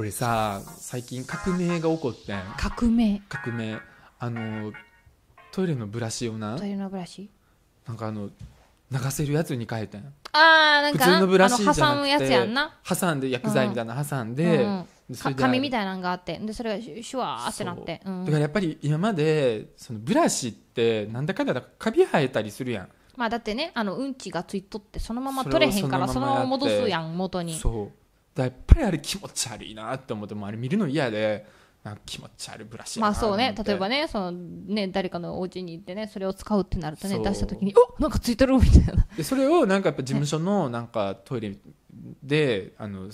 俺さ最近革命が起こってん革命革命あのトイレのブラシをなトイレのブラシなんかあの流せるやつに変えてんああなんか普通のブラシじゃなくて挟むやつやんな挟んで薬剤みたいなの挟んで,、うんで紙みたいなのがあってでそれがシュワーってなって、うん、だからやっぱり今までそのブラシってなんだかんだカビ生えたりするやんまあだってねあのうんちがついとってそのまま取れへんからそのまま戻すやん元にそうやっぱりあれ気持ち悪いなって思ってもあれ見るの嫌で気持ち悪いブラシまあそうね例えばねそのね誰かのお家に行ってねそれを使うってなるとね出した時におなんかついてるみたいなでそれをなんかやっぱ事務所のなんかトイレであの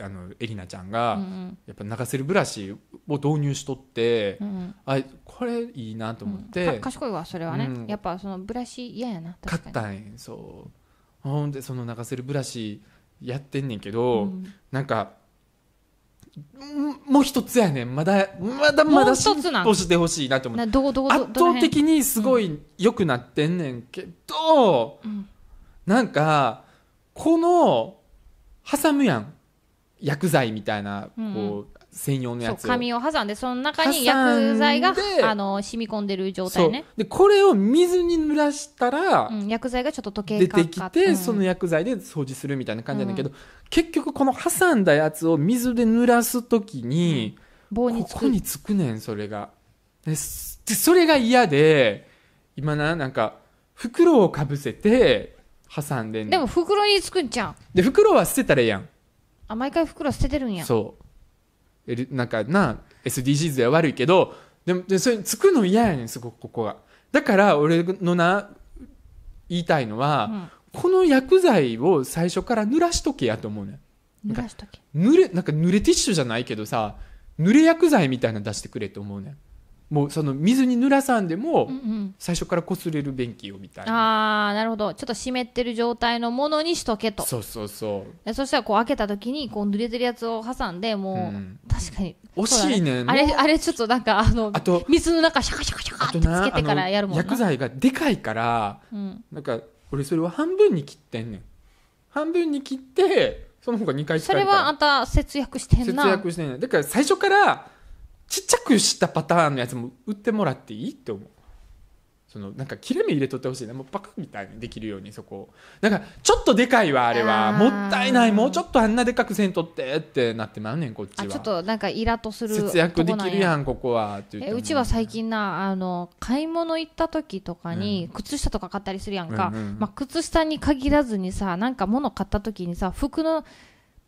あのエリナちゃんがやっぱ流せるブラシを導入しとって、うん、あこれいいなと思って、うん、賢いわそれはね、うん、やっぱそのブラシ嫌やな買ったんそうほんでその流せるブラシやってんねんけど、うん、なんかもう一つやねんまだまだまだ進歩してほしいなと思って圧倒的にすごい良くなってんねんけど、うん、なんかこの挟むやん薬剤みたいなこう、専用のやつ紙を挟んでその中に薬剤があの染み込んでる状態ねでこれを水に濡らしたら、うん、薬剤がちょっと溶け出てきて、うん、その薬剤で掃除するみたいな感じなんだけど、うん、結局この挟んだやつを水で濡らす時に、棒にここにつくねんそれがでそれが嫌で今ななんか袋をかぶせて挟んでんでも袋につくんちゃうで袋は捨てたらええやんあ毎回袋捨ててるんやそうなんかな SDGs では悪いけどでもでそれつくの嫌やねんすごくここがだから俺のな言いたいのは、うん、この薬剤を最初から濡らしとけやと思うねん濡らしとけ濡れなんか濡れティッシュじゃないけどさ濡れ薬剤みたいなの出してくれと思うねんもうその水に濡らさんでも最初からこすれる便器をみたいな、うんうん、ああなるほどちょっと湿ってる状態のものにしとけとそうそうそうそしたらこう開けた時にこう濡れてるやつを挟んでもう、うん、確かに惜しいね、ね、あれあれちょっとなんかあのあと水の中シャカシャカシャカってつけてからやるもんね薬剤がでかいから、うん、なんか俺それは半分に切ってんねん半分に切ってそのほが2回使えるそれはあんた節約してんな節約してんねんだから最初からちっちゃくしたパターンのやつも売ってもらっていいって思うそのなんか切れ目入れとってほしいねもうパカみたいにできるようにそこなんかちょっとでかいわあれはもったいないもうちょっとあんなでかくせんとってってなってまうねんこっちはちょっとなんかイラとする節約できるやんここはってうちは最近なあの買い物行った時とかに、靴下とか買ったりするやんか、まあ、靴下に限らずにさなんか物買った時にさ服の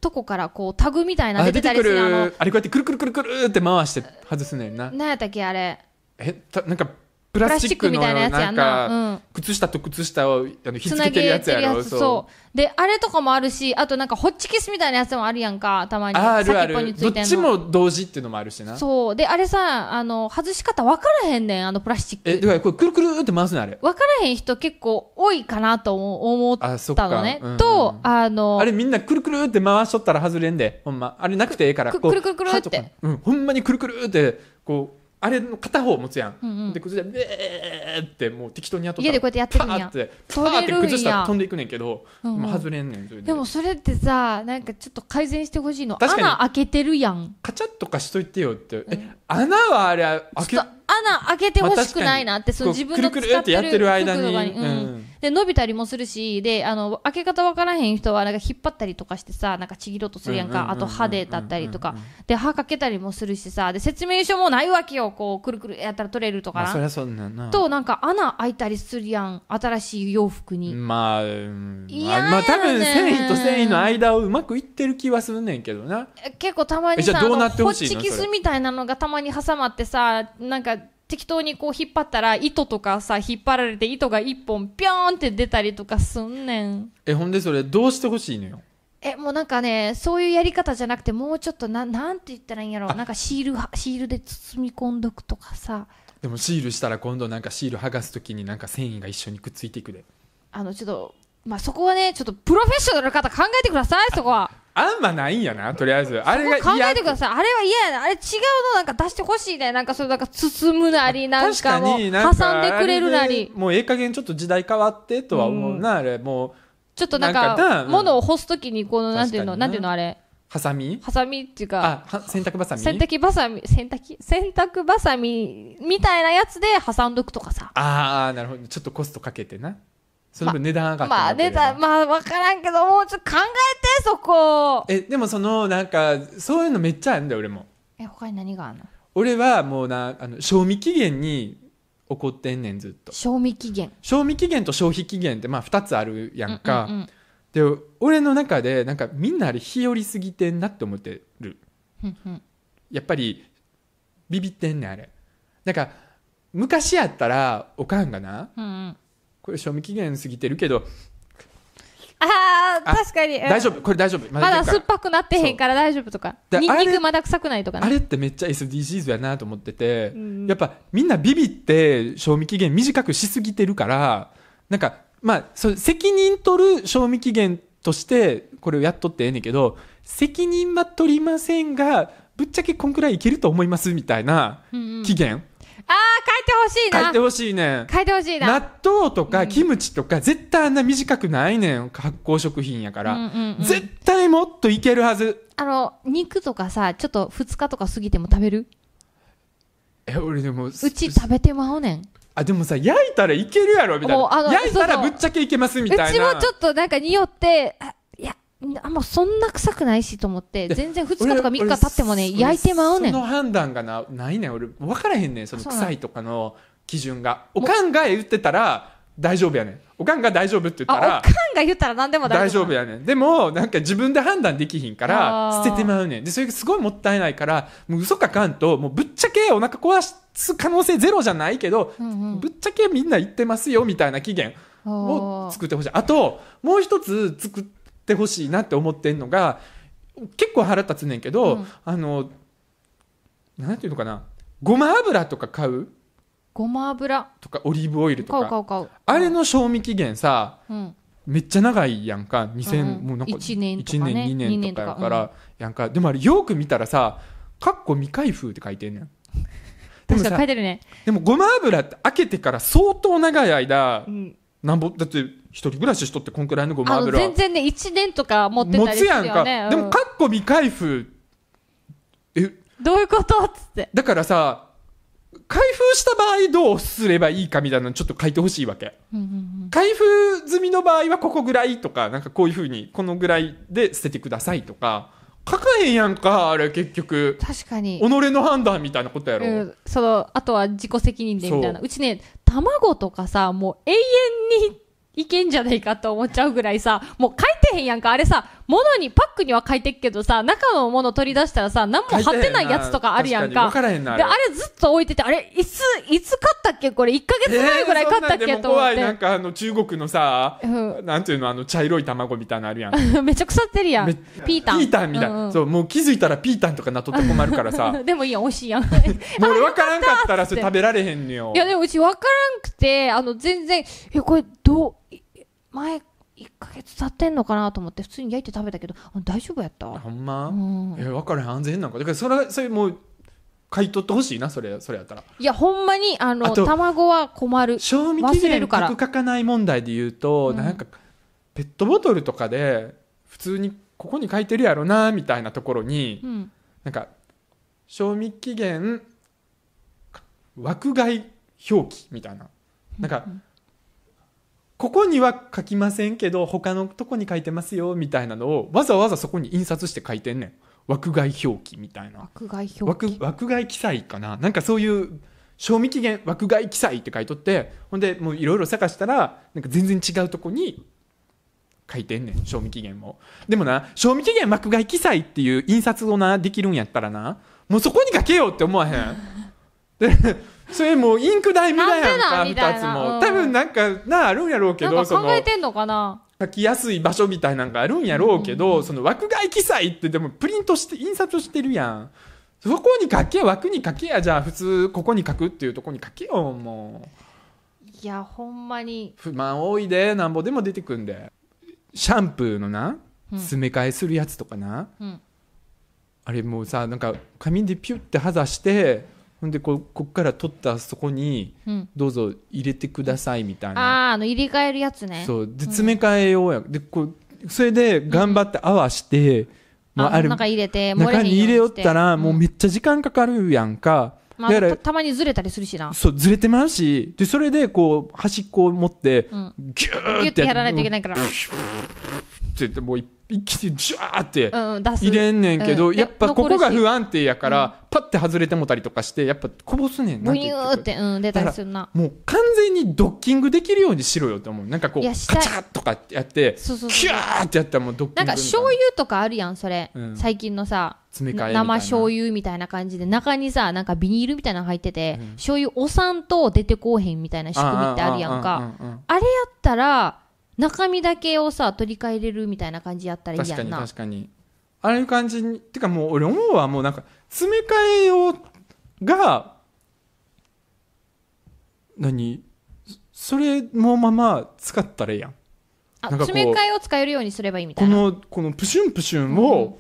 とこからこうタグみたいな出てたりするあのあれこうやってくるくるくるくるって回して外すのよな何やったっけあれえたなんかプラスチックみたいなやつやんな。靴下と靴下をあのひっつけてるやつやろ。そうそうで、あれとかもあるし、あとなんかホッチキスみたいなやつもあるやんか、たまに。あるある。どっちも同時っていうのもあるしな。そう。で、あれさ、あの、外し方分からへんねん、あのプラスチック。え、だからこれくるくるって回すのあれ。分からへん人結構多いかなと思ったのね。うんうん、と、あの。あれみんなくるくるって回しとったら外れんで、ほんま。あれなくてええから。くるくるくるって。うん、ほんまにくるくるって、こう。あれの片方持つやん、うんうん、で崩れてベーってもう適当にやっとった家でこうやってやってるんやパーってパーって崩したら飛んでいくねんけど、うんうん、外れんねんででもそれってさなんかちょっと改善してほしいの穴開けてるやんカチャッとかしといてよって、うん、穴はあれ開け穴開けてほしくないなって、その自分の使ってるやってる間に、うんで、伸びたりもするし、で、あの、開け方わからへん人は、なんか引っ張ったりとかしてさ、なんかちぎろうとするやんか。あと歯でだったりとか。で、歯かけたりもするしさ、で、説明書もないわけよ。こう、くるくるやったら取れるとかな。まあ、そりゃそうなんな。と、なんか穴開いたりするやん。新しい洋服に。まあ、うん、いやまあ、多分、繊維と繊維の間をうまくいってる気はするねんけどな。結構たまにさ、じゃどうなってほしいホッチキスみたいなのがたまに挟まってさ、なんか、適当にこう引っ張ったら糸とかさ引っ張られて糸が一本ピョーンって出たりとかすんねんえほんでそれどうしてほしいのよえもうなんかねそういうやり方じゃなくてもうちょっとななんて言ったらいいんやろなんかシールはシールで包み込んどくとかさでもシールしたら今度なんかシール剥がす時になんか繊維が一緒にくっついていくであのちょっとまあそこはねちょっとプロフェッショナルの方考えてくださいそこはあんまないんやなとりあえずあれが考えてくださいあれは嫌やなあれ違うのなんか出してほしいねなんかそれなんか包むなりなんかもう挟んでくれるなりもうええ加減ちょっと時代変わってとは思うな、うん、あれもうちょっとなんか物を干すときにこのなんていうのなんていうのあれハサミハサミっていうか、あ、洗濯バサミ洗濯バサミ、洗濯、洗濯バサミみたいなやつで挟んどくとかさ。ああ、なるほど。ちょっとコストかけてな。その分値段上がったまあ値段まあ分からんけどもうちょっと考えてそこえでもそのなんかそういうのめっちゃあるんだよ俺もえ他に何があるの俺はもうなあの賞味期限に怒ってんねんずっと賞味期限賞味期限と消費期限ってまあ2つあるやんか、うんうんうん、で俺の中でなんかみんなあれ日和すぎてんなって思ってる、やっぱりビビってんねんあれなんか昔やったらおかんがな、うんうんこれ賞味期限過ぎてるけどああ確かに、大丈夫これ大丈夫まだ酸っぱくなってへんから大丈夫とかニンニクまだ臭くないとか、ね、あれってめっちゃ SDGs やなと思ってて、うん、やっぱみんなビビって賞味期限短くしすぎてるからなんかまあそ責任取る賞味期限としてこれをやっとってええねんけど責任は取りませんがぶっちゃけこんくらいいけると思いますみたいな期限、うんうんああ、変えてほしいな。変えてほしいね書変えてほしいな。納豆とかキムチとか、絶対あんな短くないねん。発酵食品やから。うんうんうん、絶対もっといけるはず。あの、肉とかさ、ちょっと2日とか過ぎても食べるえ、俺でも。うち食べてまうねん。あ、でもさ、焼いたらいけるやろみたいな。焼いたらぶっちゃけいけますみたいな。うちもちょっとなんか匂って、あんまそんな臭くないしと思って、全然2日とか3日経ってもね、焼いてまうねん。その判断がなないねん、俺、分からへんねん、その臭いとかの基準が。おかんが言ってたら、大丈夫やねん。おかんが大丈夫って言ったら。おかんが言ったら何でも大丈夫。やねん。でも、なんか自分で判断できひんから、捨ててまうねん。で、それがすごいもったいないから、もう嘘かかんと、もうぶっちゃけお腹壊す可能性ゼロじゃないけど、ぶっちゃけみんな言ってますよ、みたいな期限を作ってほしい。あと、もう一つ作って、ってほしいなって思ってんのが結構腹立つねんけど、うん、あのなんていうのかなごま油とか買うごま油とかオリーブオイルとかあれの賞味期限さ、うん、めっちゃ長いやんか2000、もうなんか1年とか、ね、1年2年とかやから、うん、やんかでもあれよく見たらさ「かっこ未開封」って書いてんねん。でもさ、ね、でもごま油って開けてから相当長い間、うん、なんぼだって一人暮らししとってこんくらいのごま油全然ね一年とか持ってたりするよ、ね、持つやんか、うん、でもかっこ未開封えどういうことつってだからさ開封した場合どうすればいいかみたいなのちょっと書いてほしいわけ、開封済みの場合はここぐらいとかなんかこういうふうにこのぐらいで捨ててくださいとか書かへんやんかあれ結局確かに己の判断みたいなことやろ、うん、そのあとは自己責任でみたいなうちね卵とかさもう永遠にいけんじゃないかと思っちゃうぐらいさ、もう書いてへんやんか。あれさ、物に、パックには書いてっけどさ、中のもの取り出したらさ、何も貼ってないやつとかあるやんか。かからへんな。で、あれずっと置いてて、あれ、いつ、いつ買ったっけこれ、1ヶ月前ぐらい買ったっけ、えー、と思って。怖い、なんかあの、中国のさ、うん、なんていうの、あの、茶色い卵みたいなのあるやん。めちゃ腐ってるやん。ピータン。ピータンみたいな、うんうん。そう、もう気づいたらピータンとかなっとって困るからさ。でもいいやん、美味しいやん。もう俺分からんかったら、それ食べられへんのよ。いや、でもうち分からんくて、あの、全然、え、これ、どう、前、1か月経ってんのかなと思って普通に焼いて食べたけど大丈夫やったほんま、うん、え分からへん安全なんかだからそれそれもう買い取ってほしいなそれそれやったらいやほんまにあの卵は困る賞味期限か書かない問題で言うと、うん、なんかペットボトルとかで普通にここに書いてるやろなみたいなところに、うん、なんか賞味期限枠外表記みたいななんか、うんここには書きませんけど、他のとこに書いてますよ、みたいなのを、わざわざそこに印刷して書いてんねん。枠外表記みたいな。枠外表記枠外記載かななんかそういう、賞味期限枠外記載って書いとって、ほんで、もういろいろ探したら、なんか全然違うとこに書いてんねん、賞味期限も。でもな、賞味期限枠外記載っていう印刷をな、できるんやったらな、もうそこに書けよって思わへん。でそれもうインク代無駄やんか2つも、多分なんかなあるんやろうけど考えてんのかな書きやすい場所みたいなんかあるんやろうけど、うん、その枠外記載ってでもプリントして印刷してるやんそこに書け枠に書けやじゃあ普通ここに書くっていうとこに書けよもういやほんまに不満多いでなんぼでも出てくんでシャンプーのな詰め替えするやつとかな、うん、あれもうさなんか紙でピュッてはざしてほんでここっから取ったそこにどうぞ入れてくださいみたいな、あああの入れ替えるやつねそうで詰め替えようや、でこうそれで頑張って合わして、うんまあ、ある中入れて中に入れよったらもうめっちゃ時間かかるやんか、まあ、だからたまにずれたりするしなそうずれてますしでそれでこう端っこを持って、うん、ギューってやらないといけないから、うん、ってもういっ一気にジュワーって入れんねんけど、うん、やっぱここが不安定やから、うん、パッて外れてもたりとかしてやっぱこぼすねんブニューって、うん、出たりするなもう完全にドッキングできるようにしろよって思うなんかこうカチャッとかやってそうそうキューってやったらもうドッキングなんか醤油とかあるやんそれ、うん、最近のさ生醤油みたいな感じで中にさなんかビニールみたいなの入ってて、うん、醤油おさんと出てこうへんみたいな仕組みってあるやんかあれやったら中身だけをさ取り替えれるみたいな感じやったらいいやんな確かにああいう感じにてかもう俺思うはもうなんか詰め替えよが何それのまま使ったらいいやんあん詰め替えを使えるようにすればいいみたいなこのこのプシュンプシュンを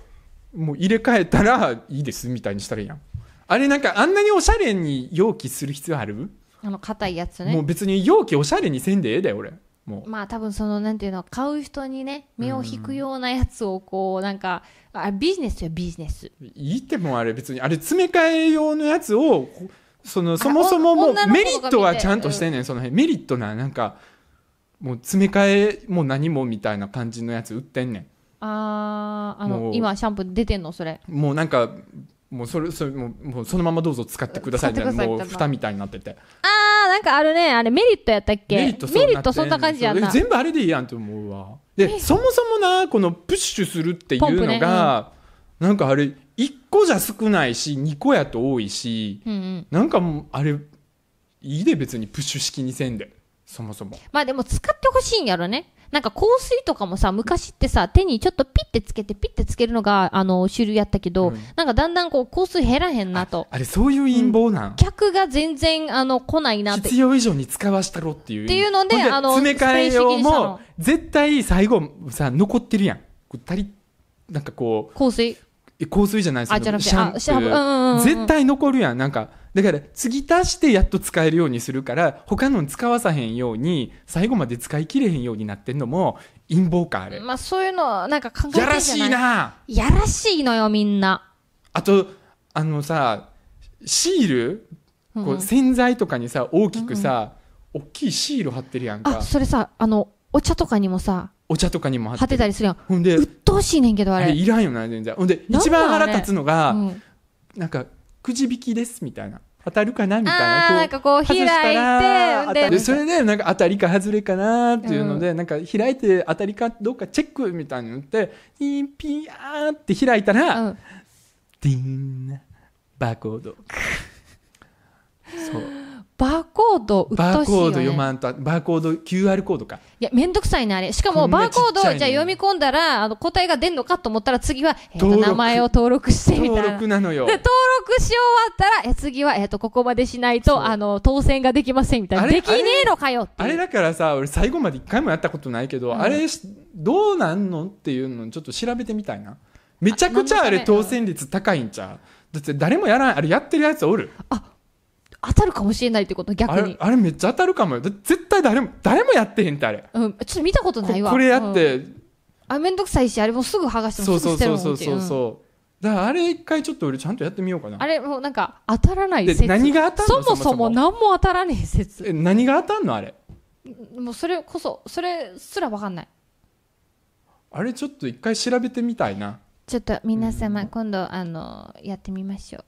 もう入れ替えたらいいですみたいにしたらいいやんあれなんかあんなにおしゃれに容器する必要ある、あの硬いやつもねう別に容器おしゃれにせんでええだよ俺もうまあ多分そのなんていうの買う人にね目を引くようなやつをこうなんかあビジネスよビジネスいいってもあれ別にあれ詰め替え用のやつをそのそもそももうメリットはちゃんとしてんねん、その辺メリットななんかもう詰め替えも何もみたいな感じのやつ売ってんねんあああの今シャンプー出てんのそれもうなんかもうそれそれもうもうそのままどうぞ使ってくださいみたいなもう蓋みたいになっててああなんかあるねあれメリットやったっけメリットメリットそんな感じやな全部あれでいいやんと思うわでそもそもなこのプッシュするっていうのが、ねうん、なんかあれ1個じゃ少ないし2個やと多いし、うんうん、なんかもうあれいいで別にプッシュ式にせんでそもそもまあでも使ってほしいんやろねなんか香水とかもさ、昔ってさ、手にちょっとピッてつけて、ピッてつけるのが、あの、主流やったけど、うん、なんかだんだんこう、香水減らへんなと。あれ、そういう陰謀なん、うん、客が全然、あの、来ないなって。必要以上に使わしたろっていう。っていうので、あの、詰め替え用も、絶対最後さ、残ってるやん。たり、なんかこう。香水香水じゃないですけど、シャンプー。絶対残るやん。なんか、だから、継ぎ足してやっと使えるようにするから、他の使わさへんように、最後まで使い切れへんようになってんのも、陰謀か、あれ。まあ、そういうの、なんか考えてやらしいなやらしいのよ、みんな。あと、あのさ、シール、うん、こう洗剤とかにさ、大きくさ、うん、大きいシール貼ってるやんか。あ、それさ、あの、お茶とかにもさ、お茶とかにも貼ってたりするやん。ほんで、鬱陶しいねんけど、あれ。あれいらんよな、全然。ほんで、一番腹立つのが、うん、なんか、くじ引きですみたいな。当たるかなみたいな。こうなんかこう開いて、で、それでなんか当たりか外れかなっていうので、うん、なんか開いて当たりかどうかチェックみたいに言って、ピンピヤーって開いたら、うん、ディーン、バーコード。そう。バーコード、ね、バーコード読まんと、バーコード、QR コードか。いや、めんどくさいね、あれ。しかも、バーコード、じゃあ読み込んだら、あの、答えが出んのかと思ったら、次 は、えっ、ー、と、名前を登録してみたいな。登録なのよ。で、登録し終わったら、え、次は、えっ、ー、と、ここまでしないと、あの、当選ができませんみたいな。できねえのかよあれだからさ、俺最後まで一回もやったことないけど、うん、あれ、どうなんのっていうのちょっと調べてみたいな。めちゃくちゃあれ当選率高いんちゃうだって誰もやらん、あれやってるやつおる。あ、当たるかもしれないってこと逆にあれめっちゃ当たるかもよ絶対誰も誰もやってへんってあれ、うん、ちょっと見たことないわこれやって、うん、あ面倒くさいしあれもすぐ剥がしてもすぐ捨てるもんそうそうそうそうそう、うんだからあれ一回ちょっと俺ちゃんとやってみようかなあれもうなんか当たらない説何が当たるのそもそも何も当たらねえ説え何が当たんのあれもうそれこそそれすら分かんないあれちょっと一回調べてみたいなちょっと皆様、今度あのやってみましょう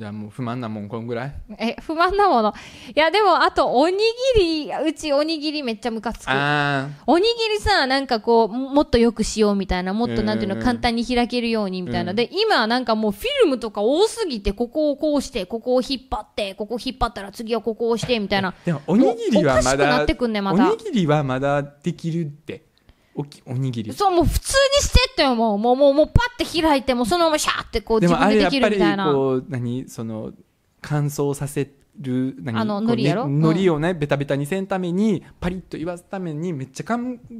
じゃあもう不満なもんこんぐらいえ不満なものいやでもあとおにぎりうちおにぎりめっちゃムカつくおにぎりさなんかこうもっとよくしようみたいなもっとなんていうの簡単に開けるようにみたいな、で今なんかもうフィルムとか多すぎてここをこうしてここを引っ張ってここ引っ張ったら次はここをしてみたいなでもおにぎりはまだおにぎりはまだできるっておきおにぎりそうもう普通にしてってもうもうもうもうパッて開いてもうそのままシャーってこう自分でできるみたいなこう何その乾燥させる何あの海苔やろ、ね、海苔をね、うん、ベタベタにせんためにパリッと言わすためにめっちゃ考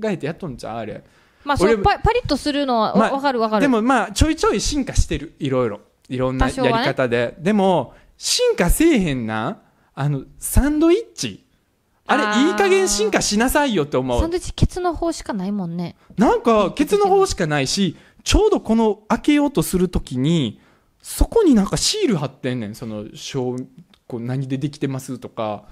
えてやっとんじゃあれまあそれパパリッとするのはわ、まあ、かるわかるでもまあちょいちょい進化してるいろいろいろんなやり方で、ね、でも進化せえへんなあのサンドイッチあれいい加減進化しなさいよって思うサンドイッチケツの方しかないもんねなんかケツの方しかないしちょうどこの開けようとするときにそこになんかシール貼ってんねんその小こう何でできてますとか,、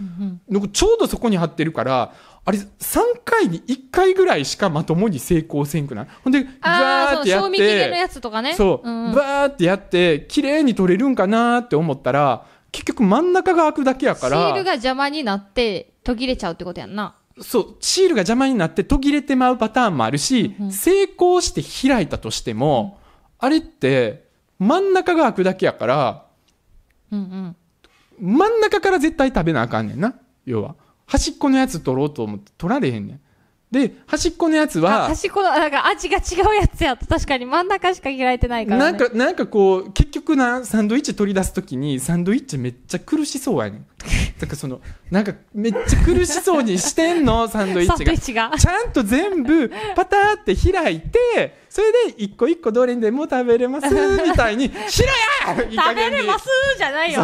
うん、ちょうどそこに貼ってるからあれ3回に1回ぐらいしかまともに成功せんくないほんでバーってやってそう、ねうん、バーってやって綺麗に取れるんかなって思ったら結局真ん中が開くだけやからシールが邪魔になって途切れちゃうってことやんなそうシールが邪魔になって途切れてまうパターンもあるし、うんうん、成功して開いたとしても、うん、あれって真ん中が開くだけやから、うんうん、真ん中から絶対食べなあかんねんな要は端っこのやつ取ろうと思って取られへんねんで、端っこのやつは、端っこの、なんか味が違うやつやと、確かに真ん中しか開いてないから、ね、なんか、なんかこう、結局な、サンドイッチ取り出すときに、サンドイッチめっちゃ苦しそうやねん。だ からその、なんか、めっちゃ苦しそうにしてんの、サンドイッチが。チがちゃんと全部、パターって開いて、それで、一個一個どれにでも食べれます、みたいに、しろや食べれますじゃないよ。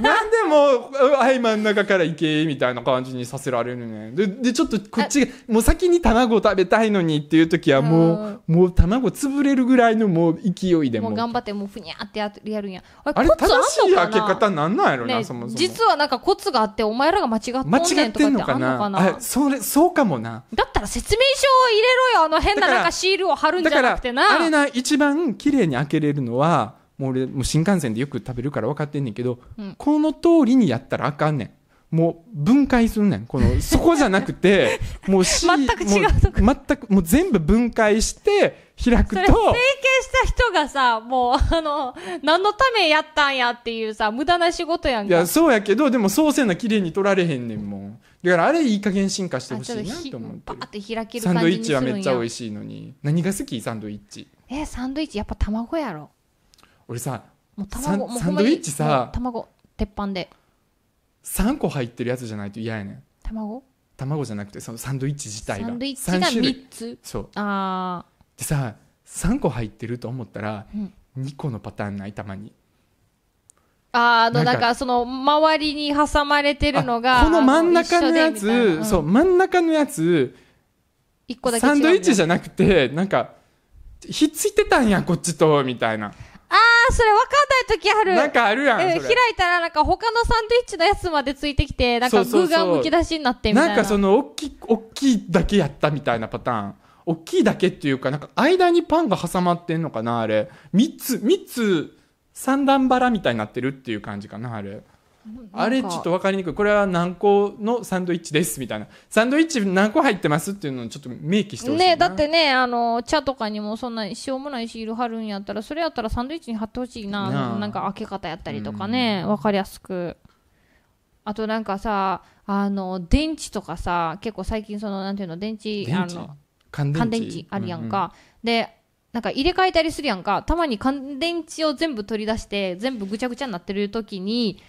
なんでもう、はい、まん中から行け、みたいな感じにさせられるね。で、でちょっとこっちが、もう先に卵食べたいのにっていう時はもう、もう卵潰れるぐらいのもう勢いでも。も頑張って、もうふにゃってやるんや。あれ、正しい開け方なんなんやろな、ね、そもそも。実はなんかコツがあって、お前らが間違ってんねん間違ってんのかな。それ、そうかもな。だったら説明書を入れろよ、あの変ななんかシールを貼るんじゃなくてな。あれな、一番綺麗に開けれるのは、もう俺もう新幹線でよく食べるから分かってんねんけど、うん、この通りにやったらあかんねんもう分解すんねんこの そこじゃなくてもう全く違うとこ全くもう全部分解して開くと整形した人がさもうあの何のためやったんやっていうさ無駄な仕事やんかいやそうやけどでもそうせんな綺麗に取られへんねんもんだからあれいい加減進化してほしいなと思ってバーって開けるサンドイッチはめっちゃ美味しいのに何が好きサンドイッチえサンドイッチやっぱ卵やろ俺さもう卵サンドイッチさ卵鉄板で3個入ってるやつじゃないと嫌やねん卵卵じゃなくてそのサンドイッチ自体がサンドイッチが3つそうあでさ3個入ってると思ったら、う2個のパターンないたまにあのなんかその周りに挟まれてるのがこの真ん中のやつ、うん、そう真ん中のやつ1個だけサンドイッチじゃなくてなんかひっついてたんやこっちとみたいなあー、それ分かんない時ある。なんかあるやん。えー、開いたら、なんか他のサンドイッチのやつまでついてきて、なんか具がむき出しになってみたいな。そうそうそうなんかその、おっき、おっきいだけやったみたいなパターン。おっきいだけっていうか、なんか間にパンが挟まってんのかな、あれ。三つ、三つ、三段腹みたいになってるっていう感じかな、あれ。あれちょっと分かりにくいこれは何個のサンドイッチですみたいなサンドイッチ何個入ってますっていうのをちょっと明記してほしいねだってねあの茶とかにもそんなしょうもないシール貼るんやったらそれやったらサンドイッチに貼ってほしいななんか開け方やったりとかね、分かりやすくあとなんかさあの電池とかさ結構最近そのなんていうの電池あの乾電池あるやんか、うんうん、でなんか入れ替えたりするやんかたまに乾電池を全部取り出して全部ぐちゃぐちゃになってる時に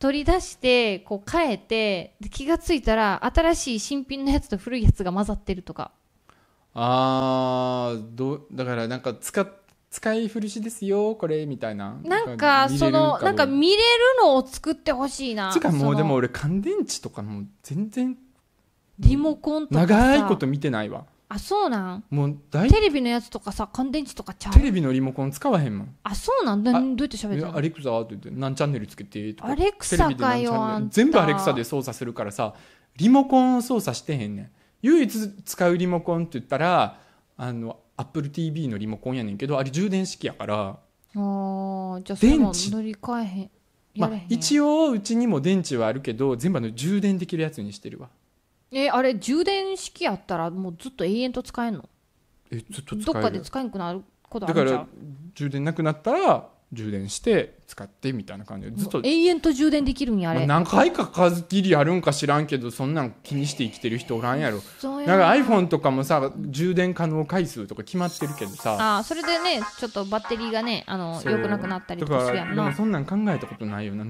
取り出してこう変えて気が付いたら新しい新品のやつと古いやつが混ざってるとかあーどだからなんか使使い古しですよこれみたいななんかそのなんか見れるのを作ってほしいなつかもうでも俺乾電池とかも全然リモコンとか長いこと見てないわあそうなんもうテレビのやつとかさ乾電池とかちゃうテレビのリモコン使わへんもんあそうなんだどうやって喋ってのアレクサって言って何チャンネルつけてとかアレクサかよ全部アレクサで操作するからさリモコン操作してへんねん唯一使うリモコンって言ったらあのプル p l t v のリモコンやねんけどあれ充電式やからあじゃあそれ乗り換えへんまあ、一応うちにも電池はあるけど全部あの充電できるやつにしてるわえーあれ充電式やったらもうずっと永遠と使えんのえずっと使えるどっかで使えんくなることあだかるじゃら充電なくなったら充電して使ってみたいな感じでずっと、永遠と充電できるんやあまあ何回か数切りあるんか知らんけどそんなん気にして生きてる人おらんやろなんか iPhone とかもさ充電可能回数とか決まってるけどさあそれでねちょっとバッテリーがねあのよくなくなったりとかするやんだでもそんなん考えたことないよな